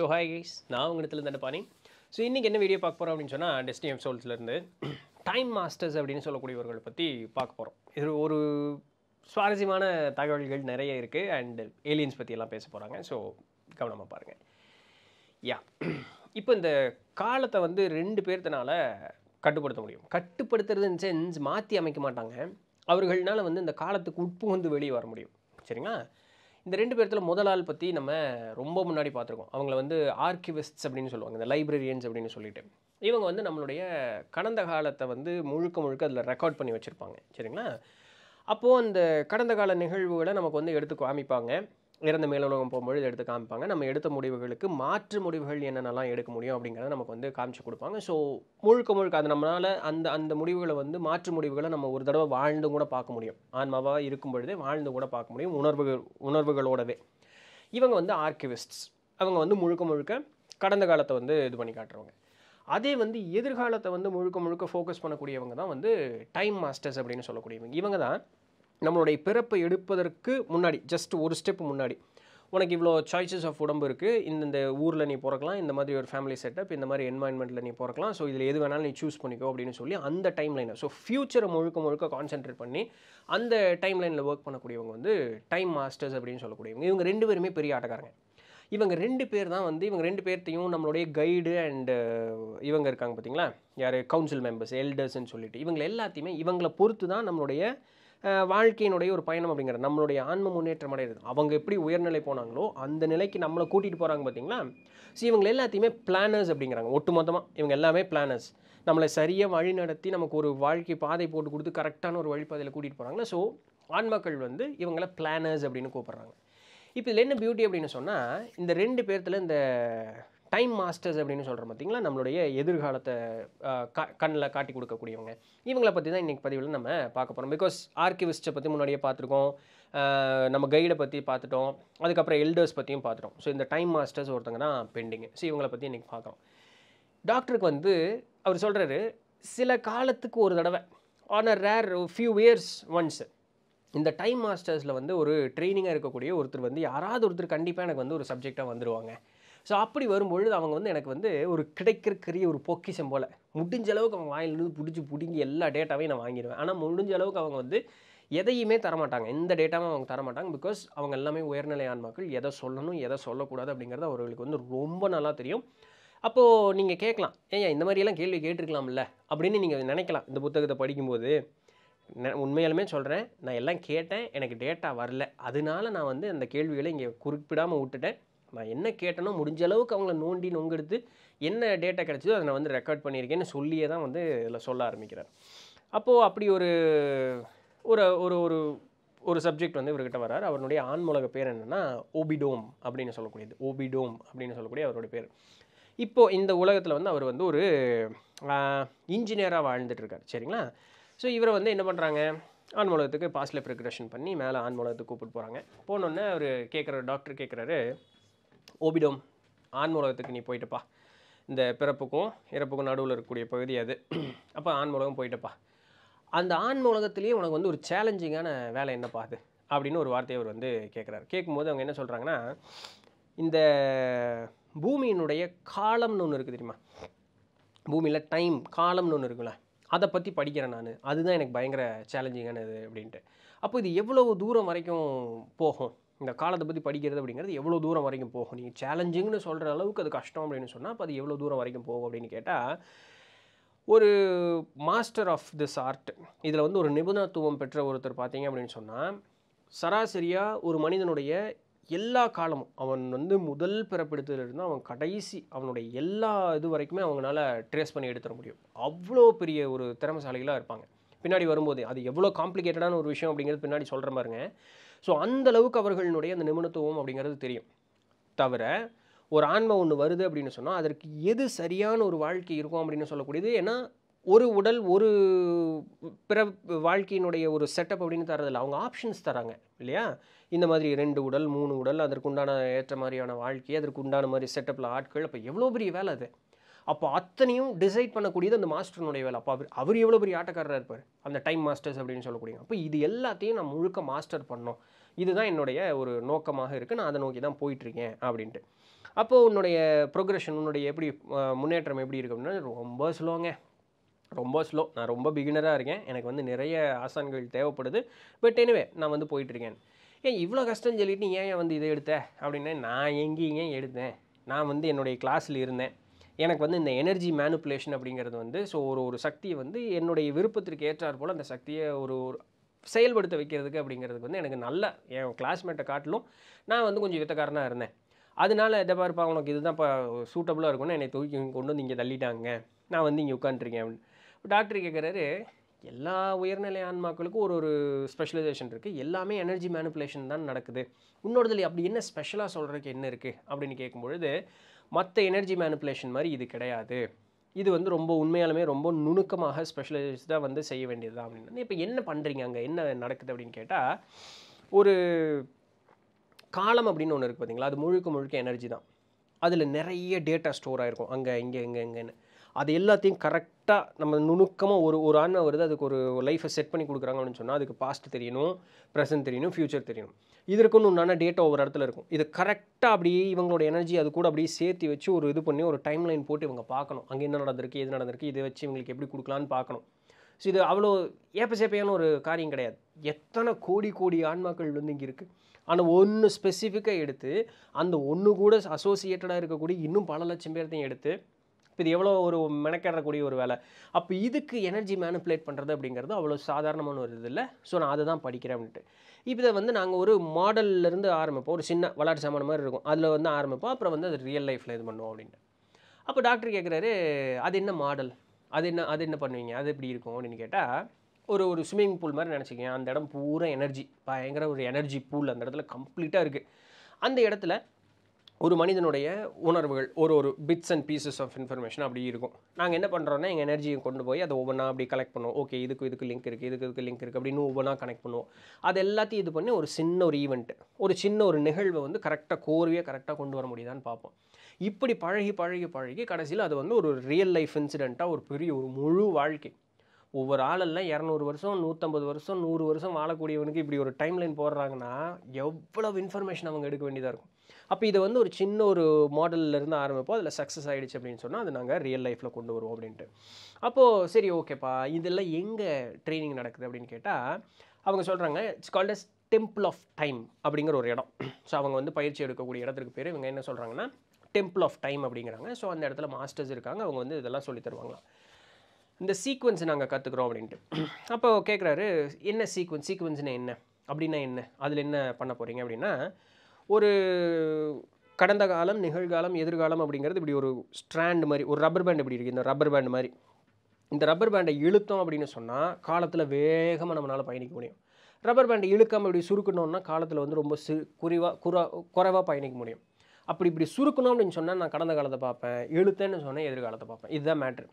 so hi guys நான் உங்களிடத்துல Dandapani so இன்றைக்கி என்ன வீடியோ பார்க்க போகிறோம் அப்படின்னு சொன்னால் டெஸ்டினி ஆஃப் சோல்ஸ்லேருந்து டைம் மாஸ்டர்ஸ் அப்படின்னு சொல்லக்கூடியவர்களை பற்றி பார்க்க போகிறோம் இது ஒரு சுவாரஸ்யமான தகவல்கள் நிறைய இருக்குது அண்டு ஏலியன்ஸ் பற்றியெல்லாம் பேச போகிறாங்க ஸோ கவனமாக பாருங்கள் யா இப்போ இந்த காலத்தை வந்து ரெண்டு பேர்த்தனால கட்டுப்படுத்த முடியும் கட்டுப்படுத்துறதுன்னு சென்ஸ் மாற்றி அமைக்க மாட்டாங்க அவர்களால் வந்து இந்த காலத்துக்கு உட்புகுந்து வெளியே வர முடியும் சரிங்களா இந்த ரெண்டு பேர்த்தில் முதல் ஆள் பற்றி நம்ம ரொம்ப முன்னாடி பார்த்துருக்கோம் அவங்கள வந்து ஆர்கிவிஸ்ட்ஸ் அப்படின்னு சொல்லுவாங்க இந்த லைப்ரரியன்ஸ் அப்படின்னு சொல்லிட்டு இவங்க வந்து நம்மளுடைய கடந்த காலத்தை வந்து முழுக்க முழுக்க அதில் ரெக்கார்ட் பண்ணி வச்சுருப்பாங்க சரிங்களா அப்போது அந்த கடந்த கால நிகழ்வுகளை நமக்கு வந்து எடுத்து காமிப்பாங்க இறந்த மேலுலகம் போகும்பொழுது எடுத்து காமிப்பாங்க நம்ம எடுத்த முடிவுகளுக்கு மாற்று முடிவுகள் என்னென்னலாம் எடுக்க முடியும் அப்படிங்கிறத நமக்கு வந்து காமிச்சு கொடுப்பாங்க ஸோ முழுக்க முழுக்க அது நம்மளால் அந்த அந்த முடிவுகளை வந்து மாற்று முடிவுகளை நம்ம ஒரு தடவை வாழ்ந்து கூட பார்க்க முடியும் ஆன்மாவாக இருக்கும் பொழுதே வாழ்ந்து கூட பார்க்க முடியும் உணர்வுகள் உணர்வுகளோடவே இவங்க வந்து ஆர்கிவிஸ்ட்ஸ் அவங்க வந்து முழுக்க முழுக்க கடந்த காலத்தை வந்து இது பண்ணி காட்டுறவங்க அதே வந்து எதிர்காலத்தை வந்து முழுக்க முழுக்க ஃபோக்கஸ் பண்ணக்கூடியவங்க தான் வந்து டைம் மாஸ்டர்ஸ் அப்படின்னு சொல்லக்கூடியவங்க இவங்க தான் நம்மளுடைய பிறப்பை எடுப்பதற்கு முன்னாடி ஜஸ்ட் ஒரு ஸ்டெப் முன்னாடி உனக்கு இவ்வளோ சாய்ஸஸ் ஆஃப் உடம்பு இருக்குது இந்த ஊரில் நீ பிறக்கலாம் இந்த மாதிரி ஒரு ஃபேமிலி செட்டப் இந்த மாதிரி என்வாயன்மெண்ட்டில் நீ பிறக்கலாம் ஸோ இதில் எது வேணாலும் நீ சூஸ் பண்ணிக்கோ அப்படின்னு சொல்லி அந்த டைம் லைனை ஸோ ஃப்யூச்சரை முழுக்க முழுக்க கான்சென்ட்ரேட் பண்ணி அந்த டைம் லைனில் ஒர்க் பண்ணக்கூடியவங்க வந்து டைம் மாஸ்டர்ஸ் அப்படின்னு சொல்லக்கூடியவங்க இவங்க ரெண்டு பேருமே பெரிய ஆட்டக்காரங்க இவங்க ரெண்டு பேர் தான் வந்து இவங்க ரெண்டு பேர்த்தையும் நம்மளுடைய கைடு அண்டு இவங்க இருக்காங்க பார்த்தீங்களா யார் கவுன்சில் மெம்பர்ஸ் எல்டர்ஸ்ன்னு சொல்லிட்டு இவங்களை எல்லாத்தையுமே இவங்களை பொறுத்து தான் நம்மளுடைய வாழ்க்கையினுடைய ஒரு பயணம் அப்படிங்கிறது நம்மளுடைய ஆன்ம முன்னேற்றம் அடைகிறது அவங்க எப்படி உயர்நிலை போனாங்களோ அந்த நிலைக்கு நம்மளை கூட்டிகிட்டு போகிறாங்க பார்த்தீங்களா ஸோ இவங்க எல்லாத்தையுமே பிளானர்ஸ் அப்படிங்கிறாங்க ஒட்டுமொத்தமாக இவங்க எல்லாமே பிளானர்ஸ் நம்மளை சரியாக வழி நடத்தி நமக்கு ஒரு வாழ்க்கை பாதை போட்டு கொடுத்து கரெக்டான ஒரு வழிபாதையில் கூட்டிகிட்டு போகிறாங்களா ஸோ ஆன்மக்கள் வந்து இவங்கள பிளானர்ஸ் அப்படின்னு கூப்பிட்றாங்க இப்போ இதில் என்ன பியூட்டி அப்படின்னு சொன்னால் இந்த ரெண்டு பேர்த்தில் இந்த டைம் மாஸ்டர்ஸ் அப்படின்னு சொல்கிற பார்த்திங்களா நம்மளுடைய எதிர்காலத்தை க கண்ணில் காட்டி கொடுக்கக்கூடியவங்க இவங்களை பற்றி தான் இன்றைக்கி பதிவில் நம்ம பார்க்க போகிறோம் பிகாஸ் ஆர்கிவிஸ்ட்டை பற்றி முன்னாடியே பார்த்துருக்கோம் நம்ம கைடை பற்றி பார்த்துட்டோம் அதுக்கப்புறம் எல்டர்ஸ் பற்றியும் பார்த்துட்டோம் ஸோ இந்த டைம் மாஸ்டர்ஸ் ஒருத்தங்க தான் பெண்டிங் ஸோ இவங்களை பற்றி இன்றைக்கி பார்க்குறோம் டாக்டருக்கு வந்து அவர் சொல்கிறாரு சில காலத்துக்கு ஒரு தடவை on a rare few years once இந்த டைம் மாஸ்டர்ஸில் வந்து ஒரு ட்ரைனிங்காக இருக்கக்கூடிய ஒருத்தர் வந்து யாராவது ஒருத்தர் கண்டிப்பாக எனக்கு வந்து ஒரு சப்ஜெக்டாக வந்துடுவாங்க ஸோ அப்படி வரும்பொழுது அவங்க வந்து எனக்கு வந்து ஒரு கிடைக்கிறக்கரிய ஒரு பொக்கிஷம் போல் முடிஞ்ச அளவுக்கு அவங்க வாயிலிருந்து பிடிச்சி பிடுங்கி எல்லா டேட்டாவையும் நான் வாங்கிடுவேன் ஆனால் முடிஞ்ச அளவுக்கு அவங்க வந்து எதையுமே தரமாட்டாங்க எந்த டேட்டாவும் அவங்க தரமாட்டாங்க பிகாஸ் அவங்க எல்லாமே உயர்நிலை ஆன்மாக்கள் எதை சொல்லணும் எதை சொல்லக்கூடாது அப்படிங்கிறது அவர்களுக்கு வந்து ரொம்ப நல்லா தெரியும் அப்போது நீங்கள் கேட்கலாம் ஏன் இந்த மாதிரியெல்லாம் கேள்வி கேட்டிருக்கலாம்ல அப்படின்னு நீங்கள் நினைக்கலாம் இந்த புத்தகத்தை படிக்கும்போது உண்மையாலுமே சொல்கிறேன் நான் எல்லாம் கேட்டேன் எனக்கு டேட்டா வரல அதனால நான் வந்து அந்த கேள்விகளை இங்கே குறிப்பிடாமல் விட்டுட்டேன் நான் என்ன கேட்டேனோ முடிஞ்ச அளவுக்கு அவங்கள நோண்டி நொங்கெடுத்து என்ன டேட்டா கிடச்சிதோ அதை நான் வந்து ரெக்கார்ட் பண்ணியிருக்கேன்னு சொல்லியே தான் வந்து இதில் சொல்ல ஆரம்பிக்கிறார் அப்போது அப்படி ஒரு ஒரு ஒரு ஒரு ஒரு சப்ஜெக்ட் வந்து இவர்கிட்ட வரார் அவருடைய ஆன்மூலக பேர் என்னென்னா ஓபிடோம் அப்படின்னு சொல்லக்கூடியது ஓபிடோம் அப்படின்னு சொல்லக்கூடிய அவருடைய பேர் இப்போது இந்த உலகத்தில் வந்து அவர் வந்து ஒரு இன்ஜினியராக வாழ்ந்துட்டுருக்கார் சரிங்களா ஸோ இவரை வந்து என்ன பண்ணுறாங்க ஆண்மூலகத்துக்கு பாஸ்டில் ப்ரிக்ரஷன் பண்ணி மேலே ஆண்மூலகத்துக்கு கூப்பிட்டு போகிறாங்க போனோடனே அவர் கேட்குற டாக்டர் கேட்குறாரு ஓபிடோம் ஆண்மூலகத்துக்கு நீ போயிட்டுப்பா இந்த பிறப்புக்கும் இறப்புக்கும் நடுவில் இருக்கக்கூடிய பகுதி அது அப்போ ஆண்மூலகம் போயிட்டப்பா அந்த ஆண்மூலகத்துலேயே உனக்கு வந்து ஒரு சேலஞ்சிங்கான வேலை என்னப்பா அது அப்படின்னு ஒரு வார்த்தையை அவர் வந்து கேட்குறாரு கேட்கும்போது அவங்க என்ன சொல்கிறாங்கன்னா இந்த பூமியினுடைய காலம்னு ஒன்று இருக்குது தெரியுமா பூமியில் டைம் காலம்னு ஒன்று இருக்குல்ல அதை பற்றி படிக்கிறேன் நான் அதுதான் எனக்கு பயங்கர சேலஞ்சிங்கானது அப்படின்ட்டு அப்போ இது எவ்வளோ தூரம் வரைக்கும் போகும் இந்த காலத்தை பற்றி படிக்கிறது அப்படிங்கிறது எவ்வளோ தூரம் வரைக்கும் போகும் நீங்கள் சேலஞ்சிங்னு சொல்கிற அளவுக்கு அது கஷ்டம் அப்படின்னு சொன்னால் அப்போ அது எவ்வளோ தூரம் வரைக்கும் போகும் அப்படின்னு கேட்டால் ஒரு மாஸ்டர் ஆஃப் திஸ் ஆர்ட் இதில் வந்து ஒரு நிபுணத்துவம் பெற்ற ஒருத்தர் பார்த்தீங்க அப்படின்னு சொன்னால் சராசரியாக ஒரு மனிதனுடைய எல்லா காலமும் அவன் வந்து முதல் இருந்தால் அவன் கடைசி அவனுடைய எல்லா இது வரைக்குமே அவங்களால ட்ரேஸ் பண்ணி எடுத்துட முடியும் அவ்வளோ பெரிய ஒரு திறமசாலிகளாக இருப்பாங்க பின்னாடி வரும்போது அது எவ்வளோ காம்ப்ளிகேட்டடான ஒரு விஷயம் அப்படிங்கிறது பின்னாடி சொல்கிற மாதிரிங்க ஸோ அந்த அளவுக்கு அவர்களுடைய அந்த நிபுணத்துவம் அப்படிங்கிறது தெரியும் தவிர ஒரு ஆன்மை ஒன்று வருது அப்படின்னு சொன்னால் அதற்கு எது சரியான ஒரு வாழ்க்கை இருக்கும் அப்படின்னு சொல்லக்கூடியது ஏன்னா ஒரு உடல் ஒரு பிற வாழ்க்கையினுடைய ஒரு செட்டப் அப்படின்னு தரதில்ல அவங்க ஆப்ஷன்ஸ் தராங்க இல்லையா இந்த மாதிரி ரெண்டு உடல் மூணு உடல் அதற்குண்டான ஏற்ற மாதிரியான வாழ்க்கை அதற்குண்டான மாதிரி செட்டப்பில் ஆட்கள் அப்போ எவ்வளோ பெரிய வேலை அது அப்போ அத்தனையும் டிசைட் பண்ணக்கூடியது அந்த மாஸ்டர்னுடைய வேலை அப்போ அவர் அவர் எவ்வளோ பெரிய ஆட்டக்காரராக இருப்பார் அந்த டைம் மாஸ்டர்ஸ் அப்படின்னு சொல்லக்கூடிய அப்போ இது எல்லாத்தையும் நான் முழுக்க மாஸ்டர் பண்ணோம் இதுதான் என்னுடைய ஒரு நோக்கமாக இருக்குது நான் அதை நோக்கி தான் போயிட்டுருக்கேன் அப்படின்ட்டு அப்போது உன்னுடைய ப்ரொக்ரெஷன் உன்னுடைய எப்படி முன்னேற்றம் எப்படி இருக்குது அப்படின்னா ரொம்ப ஸ்லோங்க ரொம்ப ஸ்லோ நான் ரொம்ப பிகினராக இருக்கேன் எனக்கு வந்து நிறைய ஆசான்கள் தேவைப்படுது பட் எனிவே நான் வந்து போயிட்டுருக்கேன் ஏன் இவ்வளோ கஷ்டம்னு சொல்லிட்டு ஏன் வந்து இதை எடுத்த அப்படின்னா நான் எங்கேயும் எடுத்தேன் நான் வந்து என்னுடைய கிளாஸில் இருந்தேன் எனக்கு வந்து இந்த எனர்ஜி மேனுப்புலேஷன் அப்படிங்கிறது வந்து ஸோ ஒரு ஒரு சக்தியை வந்து என்னுடைய விருப்பத்திற்கு ஏற்றாற் போல் அந்த சக்தியை ஒரு ஒரு செயல்படுத்த வைக்கிறதுக்கு அப்படிங்கிறதுக்கு வந்து எனக்கு நல்ல என் கிளாஸ்மேட்டை காட்டிலும் நான் வந்து கொஞ்சம் வித்தக்காரனாக இருந்தேன் அதனால எதை பார்ப்பா உனக்கு இதுதான் இப்போ சூட்டபுளாக இருக்கும்னு என்னை தூக்கி கொண்டு வந்து இங்கே தள்ளிட்டாங்க நான் வந்து இங்கே உட்காந்துருக்கேன் அப்படின்னு டாக்டர் கேட்குறாரு எல்லா உயர்நிலை ஆன்மாக்களுக்கும் ஒரு ஒரு ஸ்பெஷலைசேஷன் இருக்குது எல்லாமே எனர்ஜி மேனுப்புலேஷன் தான் நடக்குது இன்னொருதில் அப்படி என்ன ஸ்பெஷலாக சொல்கிறதுக்கு என்ன இருக்குது அப்படின்னு கேட்கும்பொழுது மற்ற எனர்ஜி மேனிப்புலேஷன் மாதிரி இது கிடையாது இது வந்து ரொம்ப உண்மையாலுமே ரொம்ப நுணுக்கமாக ஸ்பெஷலைஸ்டாக வந்து செய்ய வேண்டியது தான் அப்படின்னு இப்போ என்ன பண்ணுறீங்க அங்கே என்ன நடக்குது அப்படின்னு கேட்டால் ஒரு காலம் அப்படின்னு ஒன்று இருக்குது பார்த்தீங்களா அது முழுக்க முழுக்க எனர்ஜி தான் அதில் நிறைய டேட்டா ஸ்டோர் ஆகிருக்கும் அங்கே இங்கே இங்கே இங்கேன்னு அது எல்லாத்தையும் கரெக்டாக நம்ம நுணுக்கமாக ஒரு ஒரு ஆன்மா வருது அதுக்கு ஒரு லைஃப்பை செட் பண்ணி கொடுக்குறாங்க அப்படின்னு சொன்னால் அதுக்கு பாஸ்ட் தெரியணும் ப்ரெசன்ட் தெரியணும் ஃப்யூச்சர் தெரியணும் இதற்குன்னு உண்டான டேட்டா ஒரு இடத்துல இருக்கும் இது கரெக்டாக அப்படியே இவங்களோட எனர்ஜி அது கூட அப்படியே சேர்த்து வச்சு ஒரு இது பண்ணி ஒரு டைம் லைன் போட்டு இவங்க பார்க்கணும் அங்கே என்ன நடந்திருக்கு எது நடந்திருக்கு இதை வச்சு இவங்களுக்கு எப்படி கொடுக்கலான்னு பார்க்கணும் ஸோ இது அவ்வளோ ஏப்பசேப்பையான ஒரு காரியம் கிடையாது எத்தனை கோடி கோடி ஆன்மாக்கள் வந்து இங்கே இருக்குது ஆனால் ஒன்று ஸ்பெசிஃபிக்காக எடுத்து அந்த ஒன்று கூட அசோசியேட்டடாக இருக்கக்கூடிய இன்னும் பல லட்சம் பேர்த்தையும் எடுத்து இப்போ இது எவ்வளோ ஒரு மெனக்கடக்கூடிய ஒரு வேலை அப்போ இதுக்கு எனர்ஜி மேனிப்புலேட் பண்ணுறது அப்படிங்கிறது அவ்வளோ சாதாரணமான ஒரு இது இல்லை ஸோ நான் அதை தான் படிக்கிறேன் அப்படின்ட்டு இப்போ வந்து நாங்கள் ஒரு மாடல்லேருந்து ஆரம்பிப்போம் ஒரு சின்ன விளாட்டு சாமான மாதிரி இருக்கும் அதில் வந்து ஆரம்பிப்போம் அப்புறம் வந்து அது ரியல் லைஃப்பில் இது பண்ணுவோம் அப்படின்ட்டு அப்போ டாக்டர் கேட்குறாரு அது என்ன மாடல் அது என்ன அது என்ன பண்ணுவீங்க அது எப்படி இருக்கும் அப்படின்னு கேட்டால் ஒரு ஒரு ஸ்விம்மிங் பூல் மாதிரி நினச்சிக்கிங்க அந்த இடம் பூரா எனர்ஜி பயங்கர ஒரு எனர்ஜி பூல் அந்த இடத்துல கம்ப்ளீட்டாக இருக்குது அந்த இடத்துல ஒரு மனிதனுடைய உணர்வுகள் ஒரு ஒரு bits and pieces of information அப்படி இருக்கும் நாங்கள் என்ன பண்ணுறோன்னா எங்கள் எனர்ஜியை கொண்டு போய் அதை ஒவ்வொன்றா அப்படி கலெக்ட் பண்ணுவோம் ஓகே இதுக்கு இதுக்கு லிங்க் இருக்குது இதுக்கு இதுக்கு லிங்க் இருக்குது அப்படின்னு ஒவ்வொன்றா கனெக்ட் பண்ணுவோம் அது எல்லாத்தையும் இது பண்ணி ஒரு சின்ன ஒரு ஈவெண்ட்டு ஒரு சின்ன ஒரு நிகழ்வை வந்து கரெக்டாக கோர்வையாக கரெக்டாக கொண்டு வர முடியுதான்னு பார்ப்போம் இப்படி பழகி பழகி பழகி கடைசியில் அது வந்து ஒரு ரியல் லைஃப் இன்சிடெண்ட்டாக ஒரு பெரிய ஒரு முழு வாழ்க்கை ஒவ்வொரு ஆளெல்லாம் இரநூறு வருஷம் நூற்றம்பது வருஷம் நூறு வருஷம் வாழக்கூடியவனுக்கு இப்படி ஒரு டைம் லைன் போடுறாங்கன்னா எவ்வளவு இன்ஃபர்மேஷன் அவங்க எடுக்க வேண்டியதாக இருக்கும் அப்போ இது வந்து ஒரு சின்ன ஒரு மாடல்லேருந்து ஆரம்பிப்போம் அதில் சக்ஸஸ் ஆகிடுச்சு அப்படின்னு சொன்னால் அது நாங்கள் ரியல் லைஃப்பில் கொண்டு வருவோம் அப்படின்ட்டு அப்போது சரி ஓகேப்பா இதெல்லாம் எங்கே ட்ரைனிங் நடக்குது அப்படின்னு கேட்டால் அவங்க சொல்கிறாங்க it's called as temple of time அப்படிங்கிற ஒரு இடம் ஸோ அவங்க வந்து பயிற்சி எடுக்கக்கூடிய இடத்துக்கு பேர் இவங்க என்ன சொல்கிறாங்கன்னா டெம்பிள் ஆஃப் டைம் அப்படிங்கிறாங்க ஸோ அந்த இடத்துல மாஸ்டர்ஸ் இருக்காங்க அவங்க வந்து இதெல்லாம் சொல்லி தருவாங்களாம் இந்த சீக்வன்ஸ் நாங்கள் கற்றுக்குறோம் அப்படின்ட்டு அப்போ கேட்குறாரு என்ன சீக்வன்ஸ் சீக்வன்ஸ்னு என்ன அப்படின்னா என்ன அதில் என்ன பண்ண போகிறீங்க அப்படின்னா ஒரு கடந்த காலம் நிகழ்காலம் எதிர்காலம் அப்படிங்கிறது இப்படி ஒரு ஸ்ட்ராண்ட் மாதிரி ஒரு ரப்பர் பேண்ட் இப்படி இருக்குது இந்த ரப்பர் பேண்ட் மாதிரி இந்த ரப்பர் பேண்டை இழுத்தோம் அப்படின்னு சொன்னால் காலத்தில் வேகமாக நம்மளால் பயணிக்க முடியும் ரப்பர் பேண்டை இழுக்காமல் இப்படி சுருக்கணும்னா காலத்தில் வந்து ரொம்ப சி குறைவாக குறை குறைவாக பயணிக்க முடியும் அப்படி இப்படி சுருக்கணும் அப்படின்னு சொன்னால் நான் கடந்த காலத்தை பார்ப்பேன் இழுத்தேன்னு சொன்னால் எதிர்காலத்தை பார்ப்பேன் இதுதான் மேட்ரு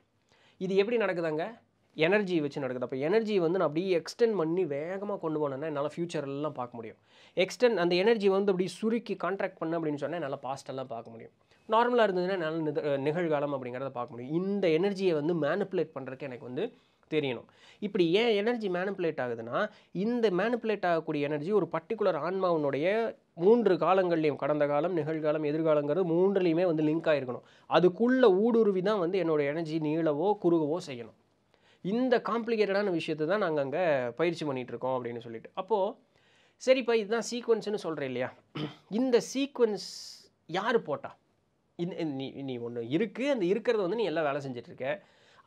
இது எப்படி நடக்குதாங்க எனர்ஜி வச்சு நடக்குது அப்போ எனர்ஜி வந்து நான் அப்படியே எக்ஸ்டெண்ட் பண்ணி வேகமாக கொண்டு போனேன்னா என்னால் ஃபியூச்சர்லாம் பார்க்க முடியும் எக்ஸ்டெண்ட் அந்த எனர்ஜி வந்து அப்படி சுருக்கி கான்ட்ராக்ட் பண்ண அப்படின்னு சொன்னால் என்னால் பாஸ்டெல்லாம் பார்க்க முடியும் நார்மலாக இருந்ததுன்னா என்னால் நிகழ்காலம் அப்படிங்கிறத பார்க்க முடியும் இந்த எனர்ஜியை வந்து மேனிப்புலேட் பண்ணுறதுக்கு எனக்கு வந்து தெரியணும் இப்படி ஏன் எனர்ஜி மேனிப்புலேட் ஆகுதுன்னா இந்த மேனிப்புலேட் ஆகக்கூடிய எனர்ஜி ஒரு பர்டிகுலர் ஆன்மாவனுடைய மூன்று காலங்கள்லையும் கடந்த காலம் நிகழ்காலம் எதிர்காலங்கிறது மூன்றுலேயுமே வந்து லிங்க் ஆகிருக்கணும் அதுக்குள்ளே ஊடுருவி தான் வந்து என்னோடய எனர்ஜி நீளவோ குறுகவோ செய்யணும் இந்த காம்ப்ளிகேட்டடான விஷயத்தை தான் நாங்கள் அங்கே பயிற்சி பண்ணிகிட்ருக்கோம் அப்படின்னு சொல்லிட்டு அப்போது சரிப்பா இதுதான் சீக்வன்ஸ்னு சொல்கிறேன் இல்லையா இந்த சீக்வன்ஸ் யார் போட்டா இந்த நீ நீ ஒன்று இருக்குது அந்த இருக்கிறத வந்து நீ எல்லாம் வேலை செஞ்சிட்ருக்க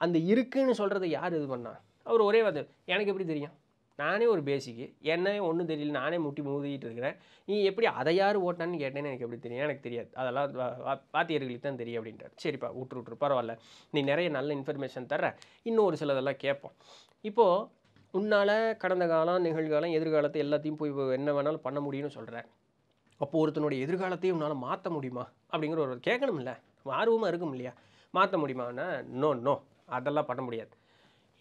அந்த இருக்குன்னு சொல்கிறத யார் இது பண்ணா அவர் ஒரே வந்து எனக்கு எப்படி தெரியும் நானே ஒரு பேசிக்கு என்னவே ஒன்றும் தெரியல நானே முட்டி மோதிக்கிட்டு இருக்கிறேன் நீ எப்படி அதை யார் ஓட்டினான்னு கேட்டேன்னு எனக்கு எப்படி தெரியும் எனக்கு தெரியாது அதெல்லாம் வாத்தியர்களுக்கு தான் தெரியும் அப்படின்றார் சரிப்பா விட்டு விட்ரு பரவாயில்ல நீ நிறைய நல்ல இன்ஃபர்மேஷன் தர இன்னும் ஒரு சிலதெல்லாம் கேட்போம் இப்போது உன்னால் கடந்த காலம் நிகழ்காலம் எதிர்காலத்தை எல்லாத்தையும் போய் என்ன வேணாலும் பண்ண முடியும்னு சொல்கிறேன் அப்போது ஒருத்தனுடைய எதிர்காலத்தையும் உன்னால் மாற்ற முடியுமா அப்படிங்கிற ஒரு கேட்கணும்ல ஆர்வமாக இருக்கும் இல்லையா மாற்ற முடியுமான்னா நோ நோ அதெல்லாம் பண்ண முடியாது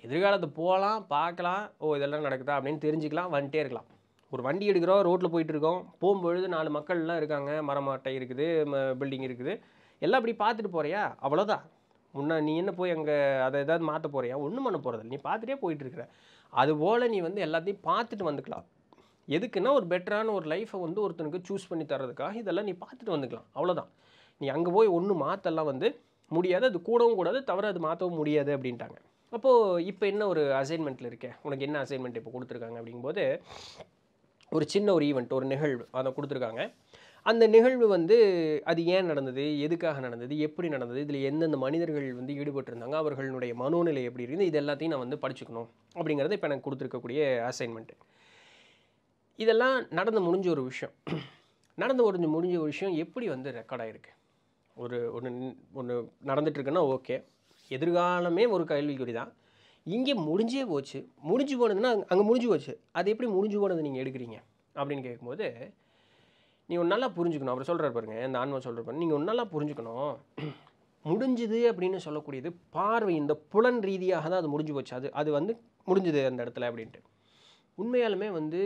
எதிர்காலத்தை போகலாம் பார்க்கலாம் ஓ இதெல்லாம் நடக்குதா அப்படின்னு தெரிஞ்சுக்கலாம் வந்துட்டே இருக்கலாம் ஒரு வண்டி எடுக்கிறோம் ரோட்டில் போயிட்டுருக்கோம் போகும்பொழுது நாலு மக்கள்லாம் இருக்காங்க மரமாட்டை இருக்குது பில்டிங் இருக்குது எல்லாம் அப்படி பார்த்துட்டு போகிறியா அவ்வளோதான் முன்னே நீ என்ன போய் அங்கே அதை ஏதாவது மாற்ற போகிறியா ஒன்றும் பண்ண போகிறதில்ல நீ பார்த்துட்டே போயிட்டுருக்குற அதுபோல் நீ வந்து எல்லாத்தையும் பார்த்துட்டு வந்துக்கலாம் எதுக்குன்னா ஒரு பெட்டரான ஒரு லைஃப்பை வந்து ஒருத்தனுக்கு சூஸ் பண்ணி தர்றதுக்காக இதெல்லாம் நீ பார்த்துட்டு வந்துக்கலாம் அவ்வளோதான் நீ அங்கே போய் ஒன்று மாற்றலாம் வந்து முடியாது அது கூடவும் கூடாது தவிர அது மாற்றவும் முடியாது அப்படின்ட்டாங்க அப்போது இப்போ என்ன ஒரு அசைன்மெண்ட்டில் இருக்கேன் உனக்கு என்ன அசைன்மெண்ட் இப்போ கொடுத்துருக்காங்க அப்படிங்கும்போது ஒரு சின்ன ஒரு ஈவெண்ட் ஒரு நிகழ்வு அதை கொடுத்துருக்காங்க அந்த நிகழ்வு வந்து அது ஏன் நடந்தது எதுக்காக நடந்தது எப்படி நடந்தது இதில் எந்தெந்த மனிதர்கள் வந்து ஈடுபட்டிருந்தாங்க அவர்களுடைய மனோநிலை எப்படி இருந்து இது எல்லாத்தையும் நான் வந்து படிச்சுக்கணும் அப்படிங்கிறது இப்போ எனக்கு கொடுத்துருக்கக்கூடிய அசைன்மெண்ட்டு இதெல்லாம் நடந்து முடிஞ்ச ஒரு விஷயம் நடந்து முடிஞ்சு முடிஞ்ச ஒரு விஷயம் எப்படி வந்து ரெக்கார்ட் ஆகிருக்கு ஒரு ஒன்று ஒன்று நடந்துட்டுருக்குன்னா ஓகே எதிர்காலமே ஒரு கேள்விக்குறி தான் இங்கே முடிஞ்சே போச்சு முடிஞ்சு போனதுன்னா அங்கே முடிஞ்சு போச்சு அது எப்படி முடிஞ்சு போனது நீங்கள் எடுக்கிறீங்க அப்படின்னு கேட்கும்போது நீ ஒன்று நல்லா புரிஞ்சுக்கணும் அவர் சொல்கிறார் பாருங்க இந்த ஆன்மா சொல்கிற பாருங்க நீங்கள் ஒன்று நல்லா புரிஞ்சுக்கணும் முடிஞ்சுது அப்படின்னு சொல்லக்கூடியது பார்வை இந்த புலன் ரீதியாக தான் அது முடிஞ்சு போச்சு அது அது வந்து முடிஞ்சுது அந்த இடத்துல அப்படின்ட்டு உண்மையாலுமே வந்து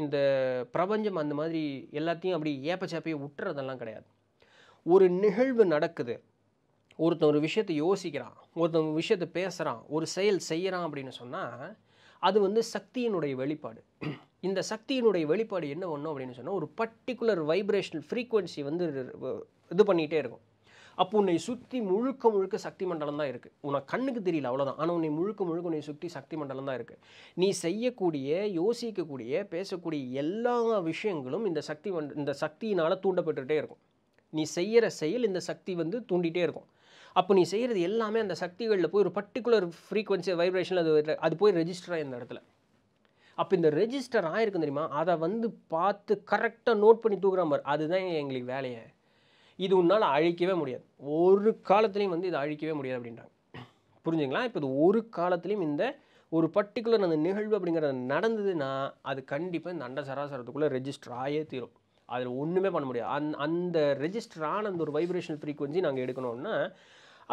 இந்த பிரபஞ்சம் அந்த மாதிரி எல்லாத்தையும் அப்படி ஏப்பச்சேப்பையை விட்டுறதெல்லாம் கிடையாது ஒரு நிகழ்வு நடக்குது ஒருத்தன் ஒரு விஷயத்தை யோசிக்கிறான் ஒருத்தன் விஷயத்தை பேசுகிறான் ஒரு செயல் செய்கிறான் அப்படின்னு சொன்னால் அது வந்து சக்தியினுடைய வெளிப்பாடு இந்த சக்தியினுடைய வெளிப்பாடு என்ன ஒன்று அப்படின்னு சொன்னால் ஒரு பர்டிகுலர் வைப்ரேஷனல் ஃப்ரீக்குவென்சி வந்து இது பண்ணிகிட்டே இருக்கும் அப்போ உன்னை சுற்றி முழுக்க முழுக்க சக்தி மண்டலம் தான் இருக்குது உனக்கு கண்ணுக்கு தெரியல அவ்வளோதான் ஆனால் உன்னை முழுக்க முழுக்க உன்னை சுற்றி சக்தி மண்டலம் தான் இருக்குது நீ செய்யக்கூடிய யோசிக்கக்கூடிய பேசக்கூடிய எல்லா விஷயங்களும் இந்த சக்தி மண்ட இந்த சக்தியினால் தூண்டப்பட்டுகிட்டே இருக்கும் நீ செய்கிற செயல் இந்த சக்தி வந்து தூண்டிகிட்டே இருக்கும் அப்போ நீ செய்கிறது எல்லாமே அந்த சக்திகளில் போய் ஒரு பர்டிகுலர் ஃப்ரீக்வன்சி வைப்ரேஷனில் அது அது போய் ரெஜிஸ்டர் ஆகி அந்த இடத்துல அப்போ இந்த ரெஜிஸ்டர் ஆகிருக்கு தெரியுமா அதை வந்து பார்த்து கரெக்டாக நோட் பண்ணி தூக்குற மாதிரி அதுதான் எங்களுக்கு வேலையை இது உன்னால் அழிக்கவே முடியாது ஒரு காலத்துலேயும் வந்து இதை அழிக்கவே முடியாது அப்படின்றாங்க புரிஞ்சுங்களா இப்போ இது ஒரு காலத்துலேயும் இந்த ஒரு பர்டிகுலர் அந்த நிகழ்வு அப்படிங்கிறது நடந்ததுன்னா அது கண்டிப்பாக இந்த அண்ட சராசரத்துக்குள்ளே ரெஜிஸ்டர் ஆகே தீரும் அதில் ஒன்றுமே பண்ண முடியாது அந் அந்த ரெஜிஸ்டர் ஆன அந்த ஒரு வைப்ரேஷன் ஃப்ரீக்வன்சி நாங்கள் எடுக்கணும்னா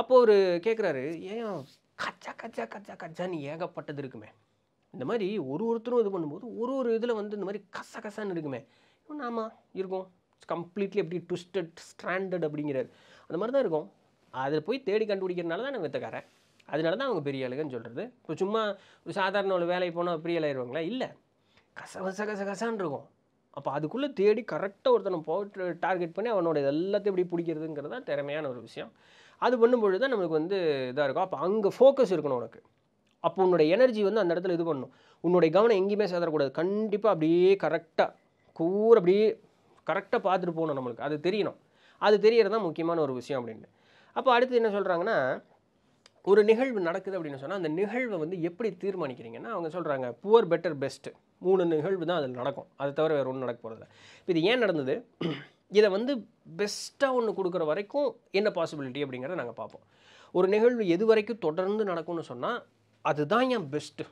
அப்போது அவர் கேட்குறாரு ஏன் கச்சா கச்சா கச்சா கச்சான்னு ஏகப்பட்டது இருக்குமே இந்த மாதிரி ஒரு ஒருத்தரும் இது பண்ணும்போது ஒரு ஒரு இதில் வந்து இந்த மாதிரி கச கசான்னு இருக்குமே ஆமாம் இருக்கும் கம்ப்ளீட்லி எப்படி ட்விஸ்டட் ஸ்ட்ராண்டட் அப்படிங்கிறாரு அந்த மாதிரி தான் இருக்கும் அதில் போய் தேடி கண்டுபிடிக்கிறனால தான் நான் வித்தக்காரன் அதனால தான் அவங்க பெரிய ஆளுகன்னு சொல்கிறது இப்போ சும்மா ஒரு சாதாரண ஒரு வேலைக்கு போனால் பெரிய ஆளாயிருவாங்களா இல்லை கச கச கச இருக்கும் அப்போ அதுக்குள்ளே தேடி கரெக்டாக ஒருத்தனை போட்டு டார்கெட் பண்ணி அவனோட எல்லாத்தையும் எப்படி பிடிக்கிறதுங்கிறது தான் திறமையான ஒரு விஷயம் அது பண்ணும்பொழுது தான் நம்மளுக்கு வந்து இதாக இருக்கும் அப்போ அங்கே ஃபோக்கஸ் இருக்கணும் உனக்கு அப்போ உன்னுடைய எனர்ஜி வந்து அந்த இடத்துல இது பண்ணணும் உன்னுடைய கவனம் எங்கேயுமே சேதரக்கூடாது கண்டிப்பாக அப்படியே கரெக்டாக கூற அப்படியே கரெக்டாக பார்த்துட்டு போகணும் நம்மளுக்கு அது தெரியணும் அது தெரியறது தான் முக்கியமான ஒரு விஷயம் அப்படின்னு அப்போ அடுத்து என்ன சொல்கிறாங்கன்னா ஒரு நிகழ்வு நடக்குது அப்படின்னு சொன்னால் அந்த நிகழ்வை வந்து எப்படி தீர்மானிக்கிறீங்கன்னா அவங்க சொல்கிறாங்க புவர் பெட்டர் பெஸ்ட்டு மூணு நிகழ்வு தான் அதில் நடக்கும் அதை தவிர வேறு ஒன்றும் நடக்க போகிறது இப்போ இது ஏன் நடந்தது இதை வந்து பெஸ்ட்டாக ஒன்று கொடுக்குற வரைக்கும் என்ன பாசிபிலிட்டி அப்படிங்கிறத நாங்கள் பார்ப்போம் ஒரு நிகழ்வு எது வரைக்கும் தொடர்ந்து நடக்கும்னு சொன்னால் அதுதான் என் பெஸ்ட்டு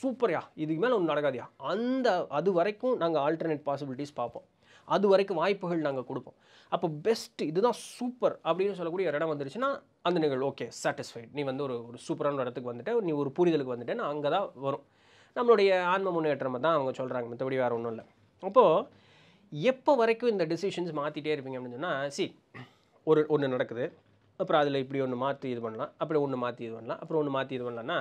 சூப்பரையா இதுக்கு மேலே ஒன்று நடக்காதியா அந்த அது வரைக்கும் நாங்கள் ஆல்டர்னேட் பாசிபிலிட்டிஸ் பார்ப்போம் அது வரைக்கும் வாய்ப்புகள் நாங்கள் கொடுப்போம் அப்போ பெஸ்ட் இதுதான் சூப்பர் அப்படின்னு சொல்லக்கூடிய ஒரு இடம் வந்துருச்சுன்னா அந்த நிகழ்வு ஓகே சாட்டிஸ்ஃபைட் நீ வந்து ஒரு ஒரு சூப்பரான இடத்துக்கு வந்துட்டு நீ ஒரு புரிதலுக்கு வந்துட்டேன்னு அங்கே தான் வரும் நம்மளுடைய ஆன்ம முன்னேற்றமாக தான் அவங்க சொல்கிறாங்க மற்றபடி வேறு ஒன்றும் இல்லை அப்போது எப்போ வரைக்கும் இந்த டிசிஷன்ஸ் மாற்றிட்டே இருப்பீங்க அப்படின்னு சொன்னால் சி ஒரு ஒன்று நடக்குது அப்புறம் அதில் இப்படி ஒன்று மாற்றி இது பண்ணலாம் அப்படி ஒன்று மாற்றி இது பண்ணலாம் அப்புறம் ஒன்று மாற்றி இது பண்ணலாம்னா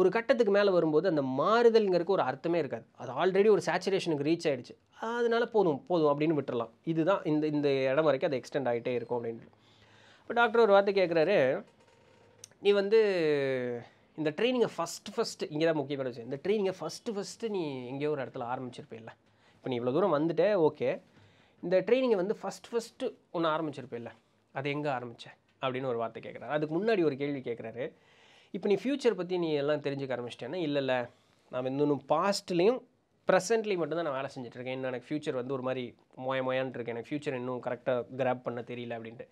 ஒரு கட்டத்துக்கு மேலே வரும்போது அந்த மாறுதல்ங்கிறதுக்கு ஒரு அர்த்தமே இருக்காது அது ஆல்ரெடி ஒரு சேச்சுரேஷனுக்கு ரீச் ஆகிடுச்சு அதனால் போதும் போதும் அப்படின்னு விட்டுறலாம் இதுதான் இந்த இந்த இடம் வரைக்கும் அது எக்ஸ்டெண்ட் ஆகிட்டே இருக்கும் அப்படின்ட்டு இப்போ டாக்டர் ஒரு வார்த்தை கேட்குறாரு நீ வந்து இந்த ட்ரைனிங்கை ஃபஸ்ட்டு ஃபஸ்ட்டு இங்கே தான் முக்கியமான விஷயம் இந்த ட்ரைனிங்கை ஃபஸ்ட்டு ஃபஸ்ட்டு நீ எங்கேயோ ஒரு இடத்துல ஆரம்பிச்சிருப்பேல்ல இப்போ நீ இவ்வளோ தூரம் வந்துட்டே ஓகே இந்த ட்ரைனிங்கை வந்து ஃபஸ்ட் ஃபஸ்ட்டு ஒன்று ஆரம்பிச்சிருப்பில்ல அது எங்கே ஆரம்பித்தேன் அப்படின்னு ஒரு வார்த்தை கேட்குறாரு அதுக்கு முன்னாடி ஒரு கேள்வி கேட்குறாரு இப்போ நீ ஃப்யூச்சர் பற்றி நீ எல்லாம் தெரிஞ்சுக்க ஆரம்பிச்சிட்டேன்னா இல்லை இல்லை நான் இன்னொன்று பாஸ்ட்லேயும் ப்ரெசென்ட்லேயும் மட்டும்தான் நான் வேலை செஞ்சுட்ருக்கேன் இன்னும் எனக்கு ஃப்யூச்சர் வந்து ஒரு மாதிரி மொய மொயான் எனக்கு ஃப்யூச்சர் இன்னும் கரெக்டாக கிராப் பண்ண தெரியல அப்படின்ட்டு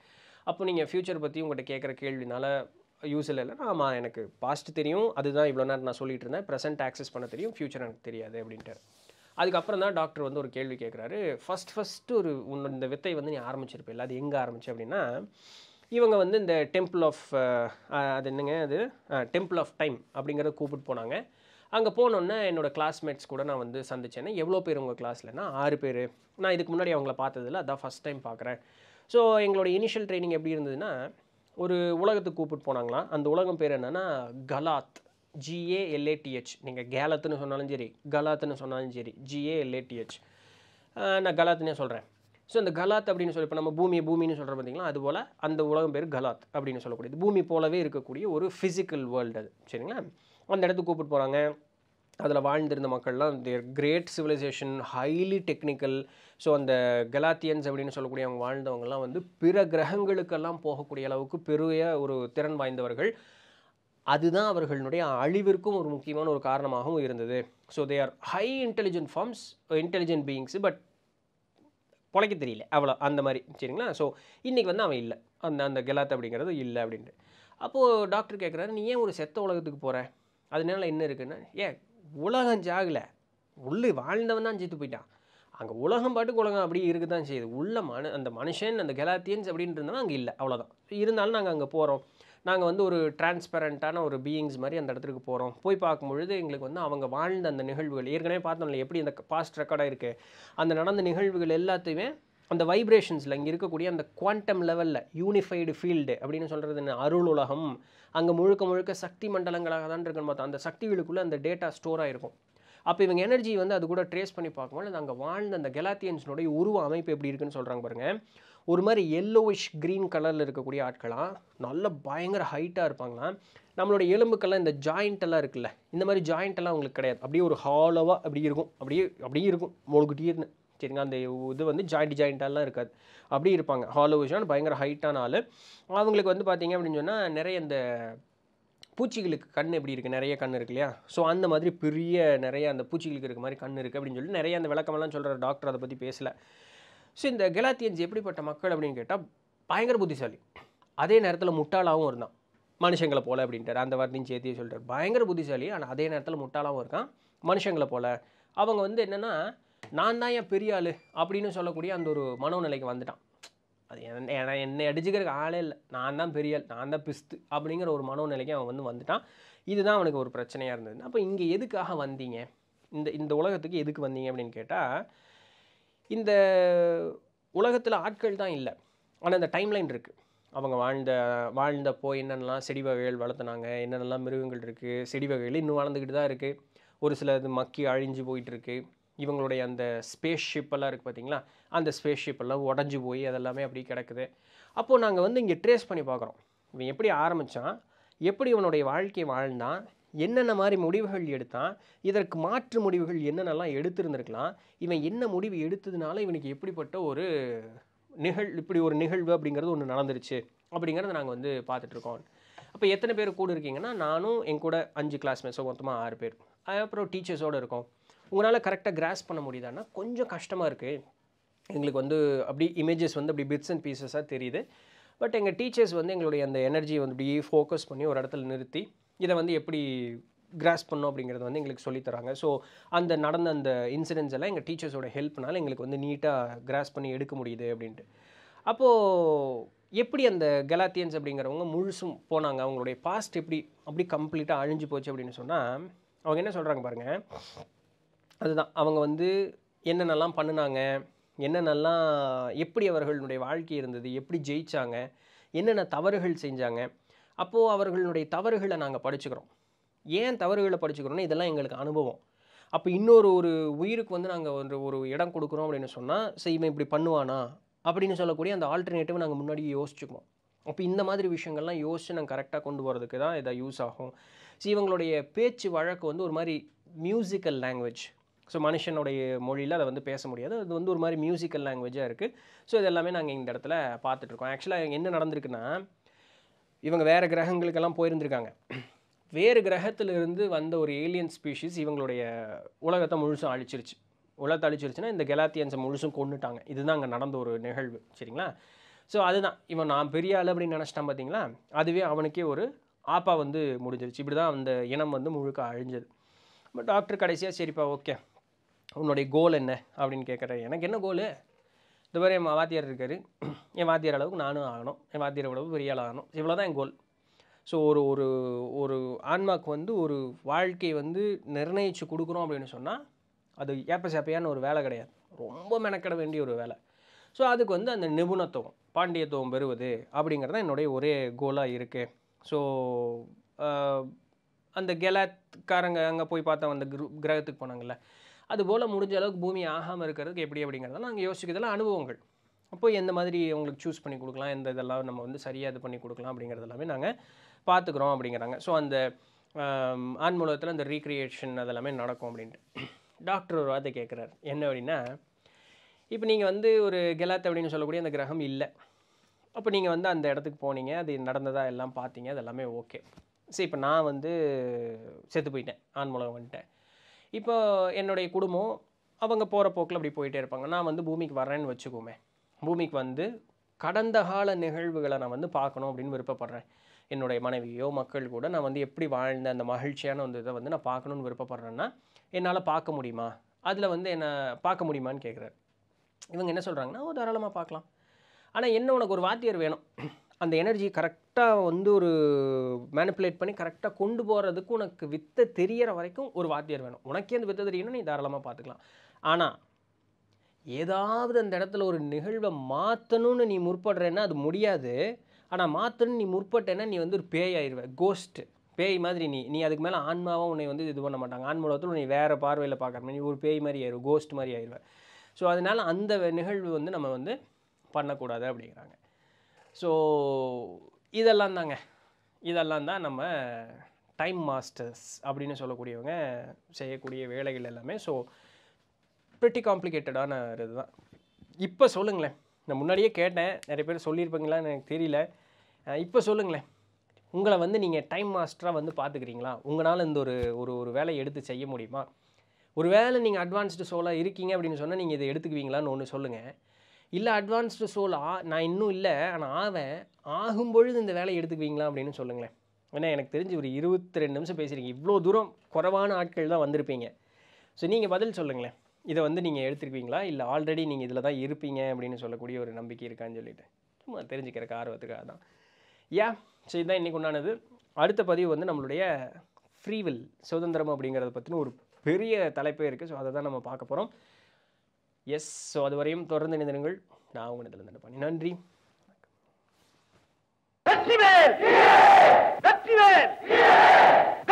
அப்போ நீங்கள் ஃப்யூச்சர் பற்றி உங்கள்கிட்ட கேட்குற கேள்வினால யூஸ் இல்லை ஆமாம் எனக்கு பாஸ்ட் தெரியும் அதுதான் இவ்வளோ நேரம் நான் சொல்லிகிட்டு இருந்தேன் ப்ரெசென்ட் ஆக்சஸ் பண்ண தெரியும் ஃப்யூச்சர் எனக்கு தெரியாது அப்படின்ட்டு அதுக்கப்புறம் தான் டாக்டர் வந்து ஒரு கேள்வி கேட்குறாரு ஃபஸ்ட் ஃபஸ்ட்டு ஒரு உன்னோட இந்த வித்தை வந்து நீ இல்லை அது எங்கே ஆரம்பிச்சு அப்படின்னா இவங்க வந்து இந்த டெம்பிள் ஆஃப் அது என்னங்க அது டெம்பிள் ஆஃப் டைம் அப்படிங்கிறத கூப்பிட்டு போனாங்க அங்கே போனோன்னே என்னோடய கிளாஸ்மேட்ஸ் கூட நான் வந்து சந்திச்சேன்னா எவ்வளோ பேர் உங்கள் கிளாஸ்லன்னா ஆறு பேர் நான் இதுக்கு முன்னாடி அவங்கள பார்த்ததில்ல அதான் ஃபஸ்ட் டைம் பார்க்குறேன் ஸோ எங்களோட இனிஷியல் ட்ரைனிங் எப்படி இருந்ததுன்னா ஒரு உலகத்துக்கு கூப்பிட்டு போனாங்களாம் அந்த உலகம் பேர் என்னென்னா கலாத் ஜிஏஎல்ஏடிஹெச் நீங்கள் கேலத்துன்னு சொன்னாலும் சரி கலாத்துன்னு சொன்னாலும் சரி ஜிஏஎல்ஏடிஹெச் நான் கலாத்துனே சொல்கிறேன் ஸோ இந்த கலாத் அப்படின்னு சொல்லி இப்போ நம்ம பூமி பூமின்னு சொல்கிற பார்த்திங்களா அதுபோல் அந்த உலகம் பேர் கலாத் அப்படின்னு சொல்லக்கூடியது பூமி போலவே இருக்கக்கூடிய ஒரு ஃபிசிக்கல் வேர்ல்டு அது சரிங்களா அந்த இடத்துக்கு கூப்பிட்டு போகிறாங்க அதில் வாழ்ந்திருந்த மக்கள்லாம் they're great civilisation highly technical so அந்த கலாத்தியன்ஸ் அப்படின்னு சொல்லக்கூடிய அவங்க வாழ்ந்தவங்கலாம் வந்து பிற கிரகங்களுக்கெல்லாம் போகக்கூடிய அளவுக்கு பெரிய ஒரு திறன் வாய்ந்தவர்கள் அதுதான் அவர்களுடைய அழிவிற்கும் ஒரு முக்கியமான ஒரு காரணமாகவும் இருந்தது so they are high intelligent forms intelligent beings but பொழைக்க தெரியல அவ்வளோ அந்த மாதிரி சரிங்களா ஸோ இன்றைக்கி வந்து அவன் இல்லை அந்த அந்த கெலாத் அப்படிங்கிறது இல்லை அப்படின்ட்டு அப்போது டாக்டர் கேட்குறாரு நீ ஏன் ஒரு செத்த உலகத்துக்கு போகிற அதனால என்ன இருக்குன்னா ஏன் உலகம் ஜாகலை உள்ளே வாழ்ந்தவன் தான் ஜெயித்து போயிட்டான் அங்கே உலகம் பாட்டுக்கு உலகம் அப்படியே இருக்க தான் செய்யுது உள்ள மனு அந்த மனுஷன் அந்த கெலாத்தியன்ஸ் அப்படின்ட்டு இருந்தாலும் அங்கே இல்லை அவ்வளோதான் இருந்தாலும் நாங்கள் அங்கே போகிறோம் நாங்கள் வந்து ஒரு டிரான்ஸ்பரண்ட்டான ஒரு பீயிங்ஸ் மாதிரி அந்த இடத்துக்கு போகிறோம் போய் பார்க்கும்பொழுது எங்களுக்கு வந்து அவங்க வாழ்ந்த அந்த நிகழ்வுகள் ஏற்கனவே பார்த்தோம்ல எப்படி அந்த பாஸ்ட் ரெக்கார்டாக இருக்குது அந்த நடந்த நிகழ்வுகள் எல்லாத்தையுமே அந்த வைப்ரேஷன்ஸில் இங்கே இருக்கக்கூடிய அந்த குவாண்டம் லெவலில் யூனிஃபைடு ஃபீல்டு அப்படின்னு சொல்கிறது என்ன அருள் உலகம் அங்கே முழுக்க முழுக்க சக்தி மண்டலங்களாக தான் இருக்குன்னு பார்த்தோம் அந்த சக்திகளுக்குள்ளே அந்த டேட்டா ஸ்டோர் ஆகிருக்கும் அப்போ இவங்க எனர்ஜி வந்து அது கூட ட்ரேஸ் பண்ணி பார்க்கும்போது அங்கே வாழ்ந்த அந்த கெலாத்தியன்ஸினுடைய உருவ அமைப்பு எப்படி இருக்குன்னு சொல்கிறாங்க பாருங்கள் ஒரு மாதிரி எல்லோவிஷ் க்ரீன் கலரில் இருக்கக்கூடிய ஆட்களாம் நல்ல பயங்கர ஹைட்டாக இருப்பாங்களாம் நம்மளோட எலும்புக்கெல்லாம் இந்த ஜாயிண்ட்டெல்லாம் இருக்குல்ல இந்த மாதிரி ஜாயிண்ட்டெல்லாம் அவங்களுக்கு கிடையாது அப்படியே ஒரு ஹாலோவாக அப்படி இருக்கும் அப்படியே அப்படியே இருக்கும் முழுகிட்டீர்னு சரிங்க அந்த இது வந்து ஜாயிண்ட் ஜாயிண்ட்டாலாம் இருக்காது அப்படி இருப்பாங்க ஹாலோ விஷயம் பயங்கர ஹைட்டான ஆள் அவங்களுக்கு வந்து பார்த்திங்க அப்படின்னு சொன்னால் நிறைய இந்த பூச்சிகளுக்கு கண் எப்படி இருக்குது நிறைய கண் இருக்கு இல்லையா ஸோ அந்த மாதிரி பெரிய நிறைய அந்த பூச்சிகளுக்கு இருக்க மாதிரி கண் இருக்குது அப்படின்னு சொல்லி நிறைய அந்த விளக்கமெல்லாம் சொல்கிற டாக்டர் அதை பற்றி பேசலை ஸோ இந்த கெலாத்தியன்ஸ் எப்படிப்பட்ட மக்கள் அப்படின்னு கேட்டால் பயங்கர புத்திசாலி அதே நேரத்தில் முட்டாளாகவும் இருந்தான் மனுஷங்களை போல அப்படின்ட்டார் அந்த வார்த்தையும் சேர்த்தியே சொல்கிறார் பயங்கர புத்திசாலி ஆனால் அதே நேரத்தில் முட்டாளாகவும் இருக்கான் மனுஷங்களை போல அவங்க வந்து என்னென்னா நான் தான் என் பெரிய ஆள் அப்படின்னு சொல்லக்கூடிய அந்த ஒரு மனோநிலைக்கு வந்துட்டான் அது என்ன என்னை அடிச்சுக்கிறதுக்கு ஆளே இல்லை நான் தான் பெரிய ஆள் நான் தான் பிஸ்து அப்படிங்கிற ஒரு மனோநிலைக்கு அவன் வந்து வந்துட்டான் இதுதான் அவனுக்கு ஒரு பிரச்சனையாக இருந்தது அப்போ இங்கே எதுக்காக வந்தீங்க இந்த இந்த உலகத்துக்கு எதுக்கு வந்தீங்க அப்படின்னு கேட்டால் இந்த உலகத்தில் ஆட்கள் தான் இல்லை ஆனால் இந்த டைம்லைன் இருக்குது அவங்க வாழ்ந்த வாழ்ந்தப்போ என்னென்னலாம் செடி வகைகள் வளர்த்துனாங்க என்னென்னலாம் மிருகங்கள் இருக்குது செடி வகைகள் இன்னும் வளர்ந்துக்கிட்டு தான் இருக்குது ஒரு சில இது மக்கி அழிஞ்சு போயிட்டுருக்கு இவங்களுடைய அந்த ஸ்பேஸ் ஷிப்பெல்லாம் இருக்குது பார்த்திங்களா அந்த ஸ்பேஸ் ஷிப்பெல்லாம் உடஞ்சி போய் அதெல்லாமே அப்படி கிடக்குது அப்போது நாங்கள் வந்து இங்கே ட்ரேஸ் பண்ணி பார்க்குறோம் இவன் எப்படி ஆரம்பித்தான் எப்படி இவனுடைய வாழ்க்கையை வாழ்ந்தான் என்னென்ன மாதிரி முடிவுகள் எடுத்தான் இதற்கு மாற்று முடிவுகள் என்னென்னலாம் எடுத்திருந்திருக்கலாம் இவன் என்ன முடிவு எடுத்ததுனால இவனுக்கு எப்படிப்பட்ட ஒரு நிகழ் இப்படி ஒரு நிகழ்வு அப்படிங்கிறது ஒன்று நடந்துருச்சு அப்படிங்கிறத நாங்கள் வந்து பார்த்துட்ருக்கோம் அப்போ எத்தனை பேர் கூட இருக்கீங்கன்னா நானும் என் கூட அஞ்சு கிளாஸ்மேட்ஸோ மொத்தமாக ஆறு பேர் அப்புறம் டீச்சர்ஸோடு இருக்கோம் உங்களால் கரெக்டாக கிராஸ் பண்ண முடியுதானா கொஞ்சம் கஷ்டமாக இருக்குது எங்களுக்கு வந்து அப்படி இமேஜஸ் வந்து அப்படி பிட்ஸ் அண்ட் பீசஸாக தெரியுது பட் எங்கள் டீச்சர்ஸ் வந்து எங்களுடைய அந்த எனர்ஜியை வந்து அப்படியே ஃபோக்கஸ் பண்ணி ஒரு இடத்துல நிறுத்தி இதை வந்து எப்படி கிராஸ் பண்ணோம் அப்படிங்கிறத வந்து எங்களுக்கு சொல்லித்தராங்க ஸோ அந்த நடந்த அந்த இன்சிடென்ட்ஸ் எல்லாம் எங்கள் டீச்சர்ஸோட ஹெல்ப்னால எங்களுக்கு வந்து நீட்டாக கிராஸ் பண்ணி எடுக்க முடியுது அப்படின்ட்டு அப்போது எப்படி அந்த கலாத்தியன்ஸ் அப்படிங்கிறவங்க முழுசும் போனாங்க அவங்களுடைய பாஸ்ட் எப்படி அப்படி கம்ப்ளீட்டாக அழிஞ்சு போச்சு அப்படின்னு சொன்னால் அவங்க என்ன சொல்கிறாங்க பாருங்கள் அதுதான் அவங்க வந்து என்னென்னலாம் பண்ணினாங்க என்னென்னலாம் எப்படி அவர்களுடைய வாழ்க்கை இருந்தது எப்படி ஜெயித்தாங்க என்னென்ன தவறுகள் செஞ்சாங்க அப்போது அவர்களுடைய தவறுகளை நாங்கள் படிச்சுக்கிறோம் ஏன் தவறுகளை படிச்சுக்கிறோன்னா இதெல்லாம் எங்களுக்கு அனுபவம் அப்போ இன்னொரு ஒரு உயிருக்கு வந்து நாங்கள் ஒரு ஒரு இடம் கொடுக்குறோம் அப்படின்னு சொன்னால் இவன் இப்படி பண்ணுவானா அப்படின்னு சொல்லக்கூடிய அந்த ஆல்டர்னேட்டிவ் நாங்கள் முன்னாடி யோசிச்சுக்குவோம் அப்போ இந்த மாதிரி விஷயங்கள்லாம் யோசித்து நாங்கள் கரெக்டாக கொண்டு போகிறதுக்கு தான் இதை யூஸ் ஆகும் ஸோ இவங்களுடைய பேச்சு வழக்கு வந்து ஒரு மாதிரி மியூசிக்கல் லாங்குவேஜ் ஸோ மனுஷனுடைய மொழியில் அதை வந்து பேச முடியாது அது வந்து ஒரு மாதிரி மியூசிக்கல் லாங்குவேஜாக இருக்குது ஸோ இதெல்லாமே நாங்கள் இந்த இடத்துல பார்த்துட்ருக்கோம் ஆக்சுவலாக என்ன நடந்திருக்குன்னா இவங்க வேறு கிரகங்களுக்கெல்லாம் போயிருந்திருக்காங்க வேறு கிரகத்திலிருந்து வந்த ஒரு ஏலியன் ஸ்பீஷிஸ் இவங்களுடைய உலகத்தை முழுசும் அழிச்சிருச்சு உலகத்தை அழிச்சிருச்சுன்னா இந்த கெலாத்தியன்ஸை முழுசும் கொண்டுட்டாங்க இதுதான் அங்கே நடந்த ஒரு நிகழ்வு சரிங்களா ஸோ அதுதான் இவன் நான் பெரிய ஆள் அப்படின்னு நினச்சிட்டான் பார்த்தீங்களா அதுவே அவனுக்கே ஒரு ஆப்பா வந்து முடிஞ்சிருச்சு இப்படி தான் அந்த இனம் வந்து முழுக்க அழிஞ்சது பட் டாக்டர் கடைசியாக சரிப்பா ஓகே உன்னுடைய கோல் என்ன அப்படின்னு கேட்குற எனக்கு என்ன கோலு இது மாதிரி என் வாத்தியார் இருக்கார் என் வாத்தியார் அளவுக்கு நானும் ஆகணும் என் வாத்தியார் அளவுக்கு பெரிய ஆள் ஆகணும் இவ்வளோ தான் என் கோல் ஸோ ஒரு ஒரு ஒரு ஆன்மாக்கு வந்து ஒரு வாழ்க்கையை வந்து நிர்ணயித்து கொடுக்குறோம் அப்படின்னு சொன்னால் அது ஏப்ப சேப்பையான ஒரு வேலை கிடையாது ரொம்ப மெனக்கட வேண்டிய ஒரு வேலை ஸோ அதுக்கு வந்து அந்த நிபுணத்துவம் பாண்டியத்துவம் பெறுவது அப்படிங்கிறது தான் என்னுடைய ஒரே கோலாக இருக்குது ஸோ அந்த கெலாத்காரங்க அங்கே போய் பார்த்தா அந்த கிரகத்துக்கு போனாங்கள்ல அதுபோல் முடிஞ்ச அளவுக்கு பூமி ஆகாமல் இருக்கிறதுக்கு எப்படி அப்படிங்கிறதெல்லாம் நாங்கள் யோசிக்கிறதெல்லாம் அனுபவங்கள் அப்போ எந்த மாதிரி உங்களுக்கு சூஸ் பண்ணி கொடுக்கலாம் எந்த இதெல்லாம் நம்ம வந்து சரியாக இது பண்ணி கொடுக்கலாம் அப்படிங்கிறது எல்லாமே நாங்கள் பார்த்துக்குறோம் அப்படிங்கிறாங்க ஸோ அந்த ஆன்மூலத்தில் அந்த ரீக்ரியேஷன் அதெல்லாமே நடக்கும் அப்படின்ட்டு டாக்டர் ஒரு வார்த்தை கேட்குறாரு என்ன அப்படின்னா இப்போ நீங்கள் வந்து ஒரு கெலாத் அப்படின்னு சொல்லக்கூடிய அந்த கிரகம் இல்லை அப்போ நீங்கள் வந்து அந்த இடத்துக்கு போனீங்க அது நடந்ததாக எல்லாம் பார்த்தீங்க அது எல்லாமே ஓகே சரி இப்போ நான் வந்து செத்து போயிட்டேன் ஆன்மூலம் வந்துட்டேன் இப்போ என்னுடைய குடும்பம் அவங்க போகிற போக்கில் அப்படி போயிட்டே இருப்பாங்க நான் வந்து பூமிக்கு வரேன்னு வச்சுக்கோமே பூமிக்கு வந்து கடந்த கால நிகழ்வுகளை நான் வந்து பார்க்கணும் அப்படின்னு விருப்பப்படுறேன் என்னுடைய மனைவியோ மக்கள் கூட நான் வந்து எப்படி வாழ்ந்த அந்த மகிழ்ச்சியான அந்த இதை வந்து நான் பார்க்கணுன்னு விருப்பப்படுறேன்னா என்னால் பார்க்க முடியுமா அதில் வந்து என்னை பார்க்க முடியுமான்னு கேட்குறாரு இவங்க என்ன சொல்கிறாங்கன்னா ஓ தாராளமாக பார்க்கலாம் ஆனால் என்ன உனக்கு ஒரு வாத்தியர் வேணும் அந்த எனர்ஜி கரெக்டாக வந்து ஒரு மேனிப்புலேட் பண்ணி கரெக்டாக கொண்டு போகிறதுக்கு உனக்கு வித்தை தெரியற வரைக்கும் ஒரு வாத்தியார் வேணும் உனக்கே அந்த வித்தை தெரியணும்னு நீ தாராளமாக பார்த்துக்கலாம் ஆனால் ஏதாவது அந்த இடத்துல ஒரு நிகழ்வை மாற்றணும்னு நீ முற்படுறேன்னா அது முடியாது ஆனால் மாற்றணும்னு நீ முற்பட்டேன்னா நீ வந்து ஒரு பேய் ஆயிடுவ கோஸ்ட்டு பேய் மாதிரி நீ நீ அதுக்கு மேலே ஆன்மாவாக உன்னை வந்து இது பண்ண மாட்டாங்க ஆன்மூலத்தில் உன்னை வேறு பார்வையில் பார்க்குற நீ ஒரு பேய் மாதிரி ஆயிடுவ கோஸ்ட் மாதிரி ஆயிடுவேன் ஸோ அதனால் அந்த நிகழ்வு வந்து நம்ம வந்து பண்ணக்கூடாது அப்படிங்கிறாங்க ஸோ இதெல்லாம் தாங்க இதெல்லாம் தான் நம்ம டைம் மாஸ்டர்ஸ் அப்படின்னு சொல்லக்கூடியவங்க செய்யக்கூடிய வேலைகள் எல்லாமே ஸோ ப்ரிட்டி காம்ப்ளிகேட்டடான இது தான் இப்போ சொல்லுங்களேன் நான் முன்னாடியே கேட்டேன் நிறைய பேர் சொல்லியிருப்பீங்களான்னு எனக்கு தெரியல இப்போ சொல்லுங்களேன் உங்களை வந்து நீங்கள் டைம் மாஸ்டராக வந்து பார்த்துக்கிறீங்களா உங்களால் இந்த ஒரு ஒரு ஒரு வேலையை எடுத்து செய்ய முடியுமா ஒரு வேலை நீங்கள் அட்வான்ஸ்டு சோலாக இருக்கீங்க அப்படின்னு சொன்னால் நீங்கள் இதை எடுத்துக்குவீங்களான்னு ஒன்று சொல்லுங்கள் இல்லை அட்வான்ஸ்டு சோல் ஆ நான் இன்னும் இல்லை ஆனால் ஆவேன் ஆகும்பொழுது இந்த வேலையை எடுத்துக்குவீங்களா அப்படின்னு சொல்லுங்களேன் ஏன்னா எனக்கு தெரிஞ்சு ஒரு இருபத்தி ரெண்டு நிமிஷம் பேசுகிறீங்க இவ்வளோ தூரம் குறைவான ஆட்கள் தான் வந்திருப்பீங்க ஸோ நீங்கள் பதில் சொல்லுங்களேன் இதை வந்து நீங்கள் எடுத்துருப்பீங்களா இல்லை ஆல்ரெடி நீங்கள் இதில் தான் இருப்பீங்க அப்படின்னு சொல்லக்கூடிய ஒரு நம்பிக்கை இருக்கான்னு சொல்லிட்டு சும்மா தெரிஞ்சுக்கிறக்கு ஆர்வத்துக்காக தான் யா ஸோ இதுதான் இன்றைக்கு உண்டானது அடுத்த பதிவு வந்து நம்மளுடைய ஃப்ரீவில் சுதந்திரம் அப்படிங்கிறத பற்றின ஒரு பெரிய தலைப்பே இருக்குது ஸோ அதை தான் நம்ம பார்க்க போகிறோம் எஸ் ஸோ அது வரையும் தொடர்ந்து இணைந்திருங்கள் நான் உங்க இதில் நினைப்பேன் நன்றி வெற்றிவேல் வெற்றிவேல்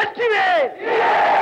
வெற்றிவேல்